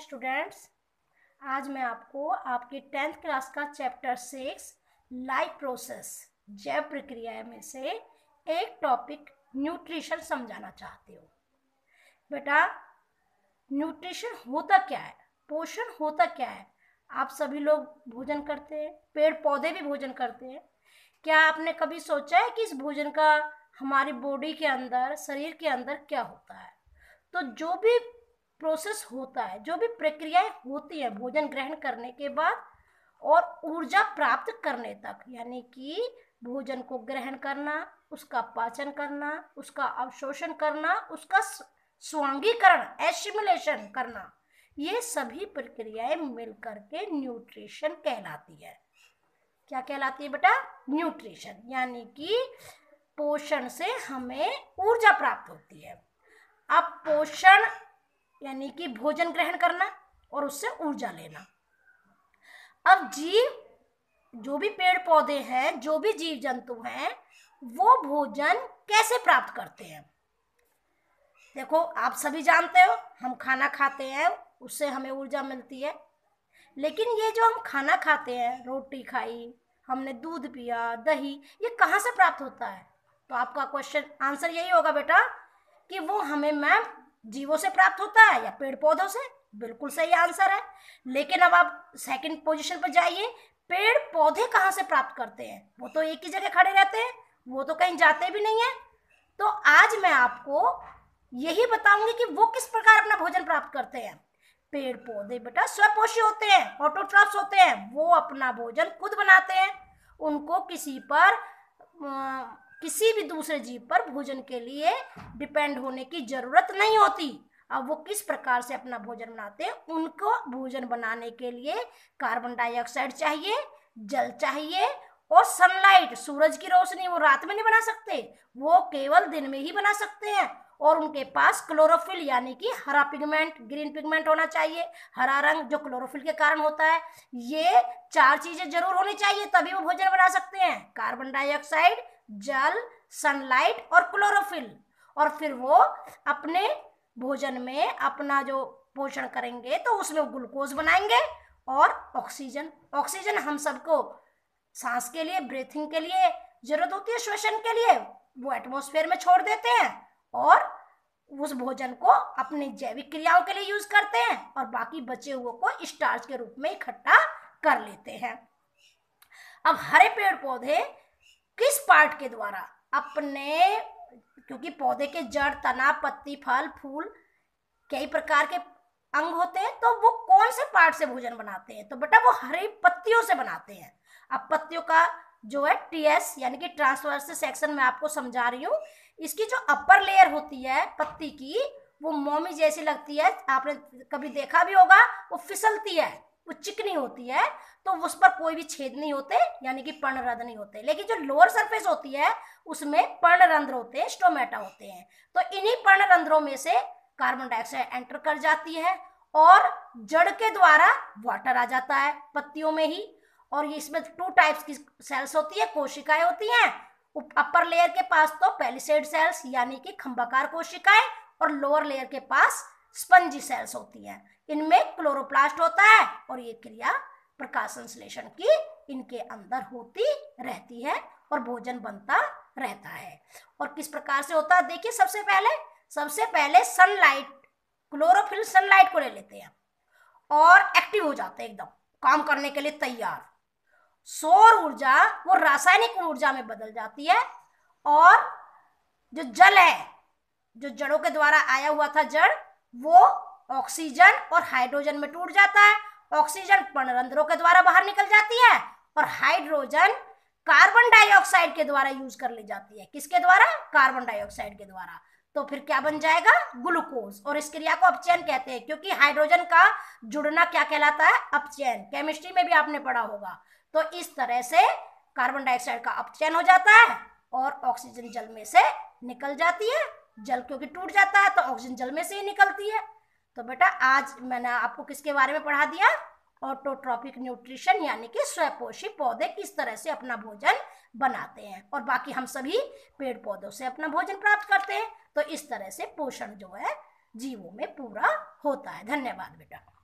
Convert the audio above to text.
students आज मैं आपको आपके टेंथ क्लास का चैप्टर सिक्स लाइफ प्रोसेस जैव प्रक्रिया में से एक टॉपिक न्यूट्रिशन समझाना चाहती हूँ बेटा न्यूट्रिशन होता क्या है पोषण होता क्या है आप सभी लोग भोजन करते हैं पेड़ पौधे भी भोजन करते हैं क्या आपने कभी सोचा है कि इस भोजन का हमारी बॉडी के अंदर शरीर के अंदर क्या होता है तो जो भी प्रोसेस होता है जो भी प्रक्रियाएं होती है भोजन ग्रहण करने के बाद और ऊर्जा प्राप्त करने तक यानी कि भोजन को ग्रहण करना उसका पाचन करना उसका अवशोषण करना उसका स्वांगीकरण एसिमुलेशन करना ये सभी प्रक्रियाएं मिलकर के न्यूट्रिशन कहलाती है क्या कहलाती है बेटा न्यूट्रिशन यानी कि पोषण से हमें ऊर्जा प्राप्त होती है अब पोषण यानी कि भोजन ग्रहण करना और उससे ऊर्जा लेना अब जीव जो भी पेड़ पौधे हैं जो भी जीव जंतु हैं वो भोजन कैसे प्राप्त करते हैं देखो आप सभी जानते हो हम खाना खाते हैं उससे हमें ऊर्जा मिलती है लेकिन ये जो हम खाना खाते हैं रोटी खाई हमने दूध पिया दही ये कहाँ से प्राप्त होता है तो आपका क्वेश्चन आंसर यही होगा बेटा कि वो हमें मैम जीवों से प्राप्त होता है या पेड़ पौधों से बिल्कुल सही आंसर है लेकिन अब आप सेकंड पोजीशन पर जाइए पेड़ पौधे कहाँ से प्राप्त करते हैं वो तो एक ही जगह खड़े रहते हैं वो तो कहीं जाते भी नहीं है तो आज मैं आपको यही बताऊंगी कि वो किस प्रकार अपना भोजन प्राप्त करते हैं पेड़ पौधे बेटा स्वपोषी होते हैं ऑटोट्रॉप्स होते हैं वो अपना भोजन खुद बनाते हैं उनको किसी पर किसी भी दूसरे जीव पर भोजन के लिए डिपेंड होने की जरूरत नहीं होती अब वो किस प्रकार से अपना भोजन बनाते हैं उनको भोजन बनाने के लिए कार्बन डाइऑक्साइड चाहिए जल चाहिए और सनलाइट सूरज की रोशनी वो रात में नहीं बना सकते वो केवल दिन में ही बना सकते हैं और उनके पास क्लोरोफिल यानी कि हरा पिगमेंट ग्रीन पिगमेंट होना चाहिए हरा रंग जो क्लोरोफिल के कारण होता है ये चार चीज़ें जरूर होनी चाहिए तभी वो भोजन बना सकते हैं कार्बन डाइऑक्साइड जल सनलाइट और क्लोरोफिल और फिर वो अपने भोजन में अपना जो पोषण करेंगे तो उसमें ग्लूकोज बनाएंगे और ऑक्सीजन ऑक्सीजन हम सबको सांस के लिए ब्रीथिंग के लिए जरूरत होती है श्वसन के लिए वो एटमोसफेयर में छोड़ देते हैं और उस भोजन को अपनी जैविक क्रियाओं के लिए यूज करते हैं और बाकी बचे हुए को स्टार्च के रूप में इकट्ठा कर लेते हैं अब हरे पेड़ पौधे किस पार्ट के द्वारा अपने क्योंकि पौधे के जड़ तना पत्ती फल फूल कई प्रकार के अंग होते हैं तो वो कौन से पार्ट से भोजन बनाते हैं तो बेटा वो हरी पत्तियों से बनाते हैं अब पत्तियों का जो है टीएस यानी कि ट्रांसवर्स सेक्शन में आपको समझा रही हूँ इसकी जो अपर लेयर होती है पत्ती की वो मोमी जैसी लगती है आपने कभी देखा भी होगा वो फिसलती है वो चिकनी होती है तो उस पर कोई भी छेद नहीं होते यानी कि पर्णरंध्र नहीं होते लेकिन जो लोअर सरफेस होती है उसमें पर्णरंध्र होते हैं स्टोमेटा होते हैं तो इन्हीं पर्णरंध्रों में से कार्बन डाइऑक्साइड एंटर कर जाती है और जड़ के द्वारा वाटर आ जाता है पत्तियों में ही और ये इसमें टू टाइप्स की सेल्स होती है कोशिकाएं होती हैं अपर लेयर के पास तो पेलिसेड सेल्स यानी कि खंबाकार कोशिकाएं और लोअर लेयर के पास स्पंजी सेल्स होती हैं इनमें क्लोरोप्लास्ट होता है और ये क्रिया प्रकाश संश्लेषण की इनके अंदर होती रहती है और भोजन बनता रहता है और किस प्रकार से होता है देखिए सबसे पहले सबसे पहले सनलाइट क्लोरोफिल सनलाइट को ले लेते हैं और एक्टिव हो जाते हैं एकदम काम करने के लिए तैयार सौर ऊर्जा वो रासायनिक ऊर्जा में बदल जाती है और जो जल है जो जड़ों के द्वारा आया हुआ था जड़ वो ऑक्सीजन और हाइड्रोजन में टूट जाता है ऑक्सीजन पंडरंध्रों के द्वारा बाहर निकल जाती है और हाइड्रोजन कार्बन डाइऑक्साइड के द्वारा यूज कर ली जाती है किसके द्वारा कार्बन डाइऑक्साइड के द्वारा तो फिर क्या बन जाएगा ग्लूकोज और इस क्रिया को अपचयन कहते हैं क्योंकि हाइड्रोजन का जुड़ना क्या कहलाता है अपचयन केमिस्ट्री में भी आपने पढ़ा होगा तो इस तरह से कार्बन डाइऑक्साइड का अपचयन हो जाता है और ऑक्सीजन जल में से निकल जाती है जल क्योंकि टूट जाता है तो ऑक्सीजन जल में से ही निकलती है तो बेटा आज मैंने आपको किसके बारे में पढ़ा दिया ऑटोट्रॉपिक न्यूट्रिशन यानी कि स्वपोषी पौधे किस तरह से अपना भोजन बनाते हैं और बाकी हम सभी पेड़ पौधों से अपना भोजन प्राप्त करते हैं तो इस तरह से पोषण जो है जीवों में पूरा होता है धन्यवाद बेटा